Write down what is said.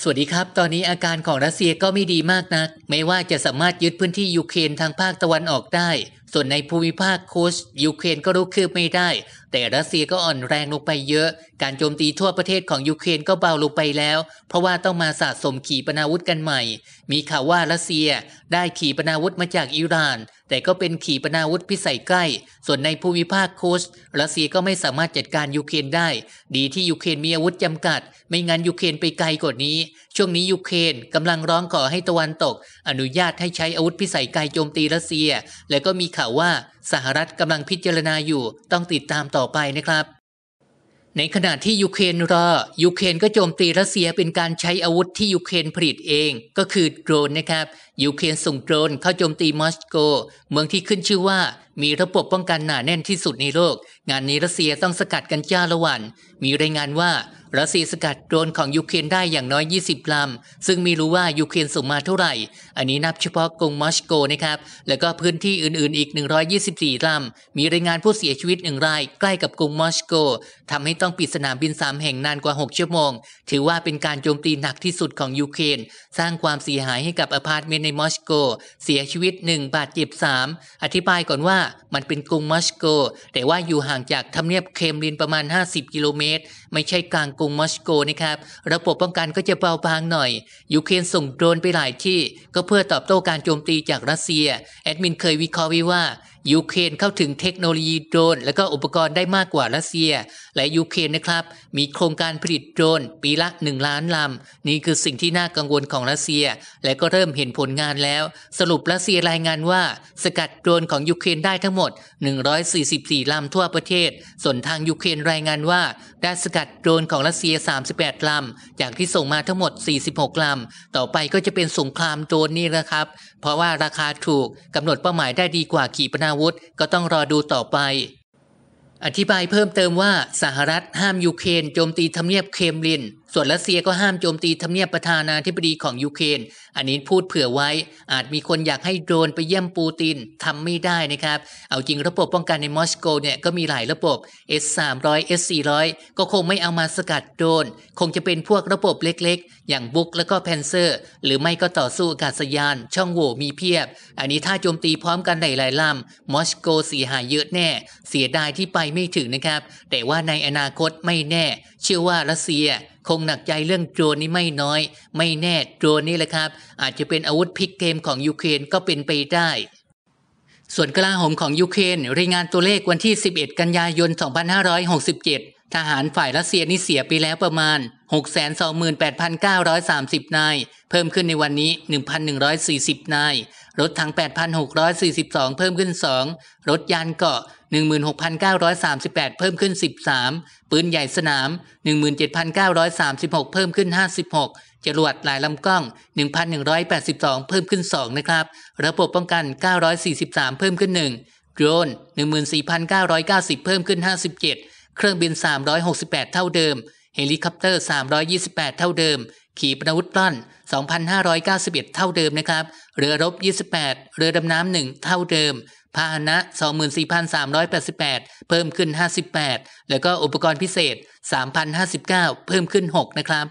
สวัสดีครับ ตอนนี้อาการของรัสเซียก็ไม่ดีมากนัก ไม่ว่าจะสามารถยึดพื้นที่ยูเครนทางภาคตะวันออกได้ส่วนในภูมิภาคโคุชยูเครนก็รุกคืบไม่ได้ แต่รัสเซียก็อ่อนแรงลงไปเยอะ การโจมตีทั่วประเทศของยูเครนก็เบาลงไปแล้ว เพราะว่าต้องมาสะสมขีปนาวุธกันใหม่ มีข่าวว่ารัสเซียได้ขีปนาวุธมาจากอิหร่าน แต่ก็เป็นขีปนาวุธพิสัยใกล้ ส่วนในภูมิภาคโคุชรัสเซียก็ไม่สามารถจัดการยูเครนได้ ดีที่ยูเครนมีอาวุธจำกัด ไม่งั้นยูเครนไปไกลกว่านี้ช่วงนี้ยูเครนกำลังร้องขอให้ตะวันตกอนุญาตให้ใช้อาวุธพิสัยไกลโจมตีรัสเซีย และก็มีข่าวว่าสหรัฐกำลังพิจารณาอยู่ต้องติดตามต่อไปนะครับ ในขณะที่ยูเครนรอยูเครนก็โจมตีรัสเซียเป็นการใช้อาวุธที่ยูเครนผลิตเอง ก็คือโดรนนะครับยูเครนส่งโดรนเข้าโจมตีมอสโกเมืองที่ขึ้นชื่อว่ามีระบบป้องกันหนาแน่นที่สุดในโลก งานนี้รัสเซียต้องสกัดกันจ้าละวัน มีรายงานว่ารัสเซียสกัดโดรนของยูเครนได้อย่างน้อย 20 ลำ ซึ่งไม่รู้ว่ายูเครนส่งมาเท่าไหร่ อันนี้นับเฉพาะกรุงมอสโกนะครับ แล้วก็พื้นที่อื่นๆ อีก 124 ลำ มีรายงานผู้เสียชีวิตหนึ่งรายใกล้กับกรุงมอสโก ทำให้ต้องปิดสนามบิน3แห่งนานกว่า 6 ชั่วโมง ถือว่าเป็นการโจมตีหนักที่สุดของยูเครนสร้างความเสียหายให้กับอพาร์ตเมนต์ในมอสโก เสียชีวิต 1 บาดเจ็บ3 อธิบายก่อนว่ามันเป็นกรุงมอสโก แต่ว่าอยู่ห่างจากทำเนียบเครมลินประมาณ 50 กิโลเมตร ไม่ใช่กลางกรุงมอสโกนะครับ ระบบป้องกันก็จะเบาบางหน่อย ยูเครนส่งโดรนไปหลายที่ ก็เพื่อตอบโต้การโจมตีจากรัสเซีย แอดมินเคยวิเคราะห์ไว้ว่ายูเครนเข้าถึงเทคโนโลยีโดรนและก็อุปกรณ์ได้มากกว่ารัสเซียและยูเครนนะครับ มีโครงการผลิตโดรนปีละ1ล้านลำ นี่คือสิ่งที่น่ากังวลของรัสเซีย และก็เริ่มเห็นผลงานแล้ว สรุปรัสเซียรายงานว่าสกัดโดรนของยูเครนได้ทั้งหมด 144 ลำทั่วประเทศ ส่วนทางยูเครนรายงานว่า ได้สกัดโดรนของรัสเซีย 38 ลำ จากที่ส่งมาทั้งหมด 46ลำต่อไปก็จะเป็นสงครามโดรนนี่นะครับเพราะว่าราคาถูกกำหนดเป้าหมายได้ดีกว่าขีปนาาวุธก็ต้องรอดูต่อไป อธิบายเพิ่มเติมว่าสหรัฐห้ามยูเครนโจมตีทำเนียบเคมลินส่วนรัสเซียก็ห้ามโจมตีทำเนียบประธานาธิบดีของยูเครน อันนี้พูดเผื่อไว้ อาจมีคนอยากให้โดรนไปเยี่ยมปูตินทำไม่ได้นะครับ เอาจริงระบบป้องกันในมอสโกเนี่ยก็มีหลายระบบ S300 S400 ก็คงไม่เอามาสกัดโดรน คงจะเป็นพวกระบบเล็กๆ อย่างบุกแล้วก็แพนเซอร์ หรือไม่ก็ต่อสู้อากาศยาน ช่องโหว่มีเพียบ อันนี้ถ้าโจมตีพร้อมกันหลายๆลำมอสโกเสียหายเยอะแน่ เสียดายที่ไปไม่ถึงนะครับ แต่ว่าในอนาคตไม่แน่ เชื่อว่ารัสเซียคงหนักใจเรื่องโดรนนี้ไม่น้อย ไม่แน่โดรนนี่แหละครับ อาจจะเป็นอาวุธพลิกเกมของยูเครนก็เป็นไปได้ ส่วนกลาโหมของยูเครนรายงานตัวเลขวันที่ 11 กันยายน 2567 ทหารฝ่ายรัสเซียนี่เสียไปแล้วประมาณ 628,930 นาย เพิ่มขึ้นในวันนี้ 1,140 นายรถถัง8,642 เพิ่มขึ้น 2 รถยานเกาะ 16,938 เพิ่มขึ้น 13 ปืนใหญ่สนาม 17,936 เพิ่มขึ้น 56 จรวดหลายลำกล้อง 1,182 เพิ่มขึ้น 2 นะครับ ระบบป้องกัน 943 เพิ่มขึ้น 1 โดรน 14,990 เพิ่มขึ้น 57 เครื่องบิน 368 เท่าเดิมเฮลิคอปเตอร์ 328 เท่าเดิม ขีปนาวุธร้อน 2,591 เท่าเดิมนะครับ เรือรบ 28 เรือดำน้ำ1เท่าเดิม พาหนะ 24,388 เพิ่มขึ้น 58 แล้วก็อุปกรณ์พิเศษ 3,059 เพิ่มขึ้น 6 นะครับ